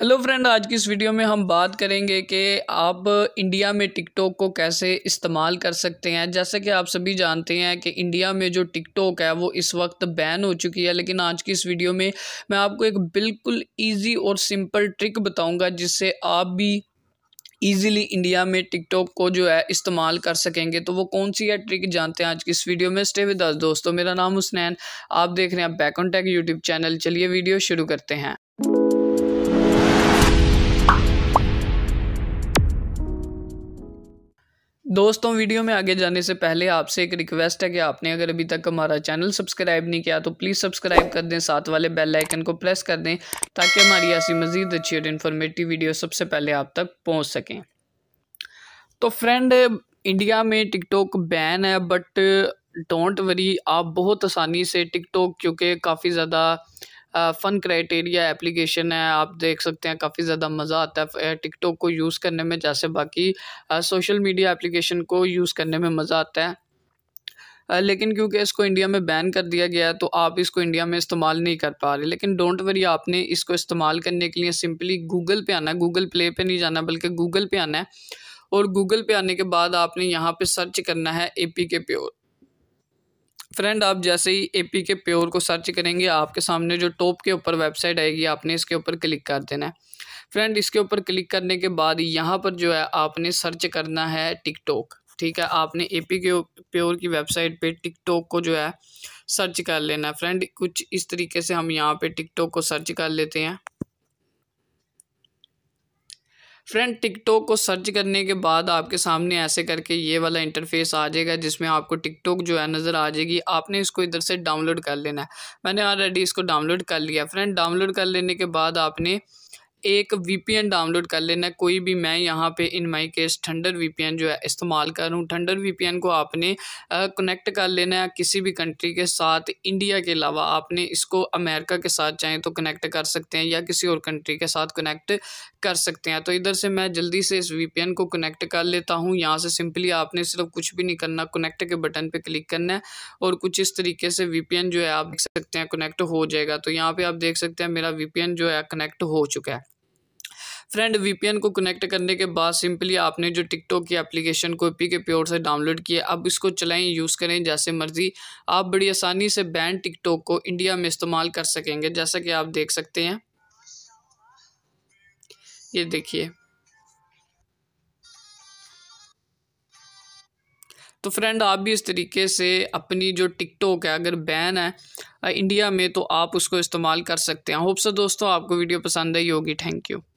hello friend आज की इस वीडियो में हम बात करेंगे कि आप इंडिया में टिकटॉक को कैसे इस्तेमाल कर सकते हैं जैसे कि आप सभी जानते हैं कि इंडिया में जो टिकटॉक है वो इस वक्त बैन हो चुकी है लेकिन आज की इस वीडियो में मैं आपको एक बिल्कुल इजी और सिंपल ट्रिक बताऊंगा जिससे आप भी ईजिली इंडिया में टिकटॉक को जो है इस्तेमाल कर सकेंगे तो वो कौन सी है ट्रिक जानते हैं आज की इस वीडियो में स्टे विद दोस्तों मेरा नाम हुसनैन आप देख रहे हैं back on tech YouTube channel चलिए वीडियो शुरू करते हैं दोस्तों वीडियो में आगे जाने से पहले आपसे एक रिक्वेस्ट है कि आपने अगर अभी तक हमारा चैनल सब्सक्राइब नहीं किया तो प्लीज़ सब्सक्राइब कर दें साथ वाले बेल आइकन को प्रेस कर दें ताकि हमारी ऐसी मज़ीद अच्छी और इन्फॉर्मेटिव वीडियो सबसे पहले आप तक पहुँच सकें तो फ्रेंड इंडिया में टिकटॉक बैन है बट डोंट वरी आप बहुत आसानी से टिकटॉक क्योंकि काफ़ी ज़्यादा फ़न क्राइटेरिया एप्लीकेशन है आप देख सकते हैं काफ़ी ज़्यादा मज़ा आता है टिकटॉक को यूज़ करने में जैसे बाकी सोशल मीडिया एप्लीकेशन को यूज़ करने में मज़ा आता है लेकिन क्योंकि इसको इंडिया में बैन कर दिया गया है तो आप इसको इंडिया में इस्तेमाल नहीं कर पा रहे लेकिन डोंट वरी आपने इसको इस्तेमाल करने के लिए सिंपली गूगल पे आना है गूगल प्ले पे नहीं जाना बल्कि गूगल पे आना है और गूगल पे आने के बाद आपने यहाँ पे सर्च करना है A P K pure friend आप जैसे ही ए पी के प्योर को सर्च करेंगे आपके सामने जो टॉप के ऊपर वेबसाइट आएगी आपने इसके ऊपर क्लिक कर देना है फ्रेंड इसके ऊपर क्लिक करने के बाद यहाँ पर जो है आपने सर्च करना है टिकटॉक ठीक है आपने ए पी के प्योर की वेबसाइट पे टिकटॉक को जो है सर्च कर लेना है फ्रेंड कुछ इस तरीके से हम यहाँ पे टिकटॉक को सर्च कर लेते हैं फ्रेंड टिकटॉक को सर्च करने के बाद आपके सामने ऐसे करके ये वाला इंटरफेस आ जाएगा जिसमें आपको टिकटॉक जो है नज़र आ जाएगी आपने इसको इधर से डाउनलोड कर लेना है मैंने ऑलरेडी इसको डाउनलोड कर लिया फ्रेंड डाउनलोड कर लेने के बाद आपने एक वीपीएन डाउनलोड कर लेना कोई भी मैं यहाँ पे in my case thunder VPN जो है इस्तेमाल कर रहा हूँ थंडर वीपीएन को आपने कनेक्ट कर लेना है किसी भी कंट्री के साथ इंडिया के अलावा आपने इसको अमेरिका के साथ चाहें तो कनेक्ट कर सकते हैं या किसी और कंट्री के साथ कनेक्ट कर सकते हैं तो इधर से मैं जल्दी से इस वी को कनेक्ट कर लेता हूँ यहाँ से सिंपली आपने सिर्फ कुछ भी नहीं करना कनेक्ट के बटन पर क्लिक करना है और कुछ इस तरीके से वी जो है आप देख सकते हैं कनेक्ट हो जाएगा तो यहाँ पर आप देख सकते हैं मेरा वी जो है कनेक्ट हो चुका है फ्रेंड वीपीएन को कनेक्ट करने के बाद सिंपली आपने जो टिकटॉक की एप्लीकेशन को पी के प्योर से डाउनलोड किया अब इसको चलाएं यूज़ करें जैसे मर्जी आप बड़ी आसानी से बैन टिकटॉक को इंडिया में इस्तेमाल कर सकेंगे जैसा कि आप देख सकते हैं ये देखिए तो फ्रेंड आप भी इस तरीके से अपनी जो टिकटॉक है अगर बैन है इंडिया में तो आप उसको इस्तेमाल कर सकते हैं होप सो दोस्तों आपको वीडियो पसंद आई होगी थैंक यू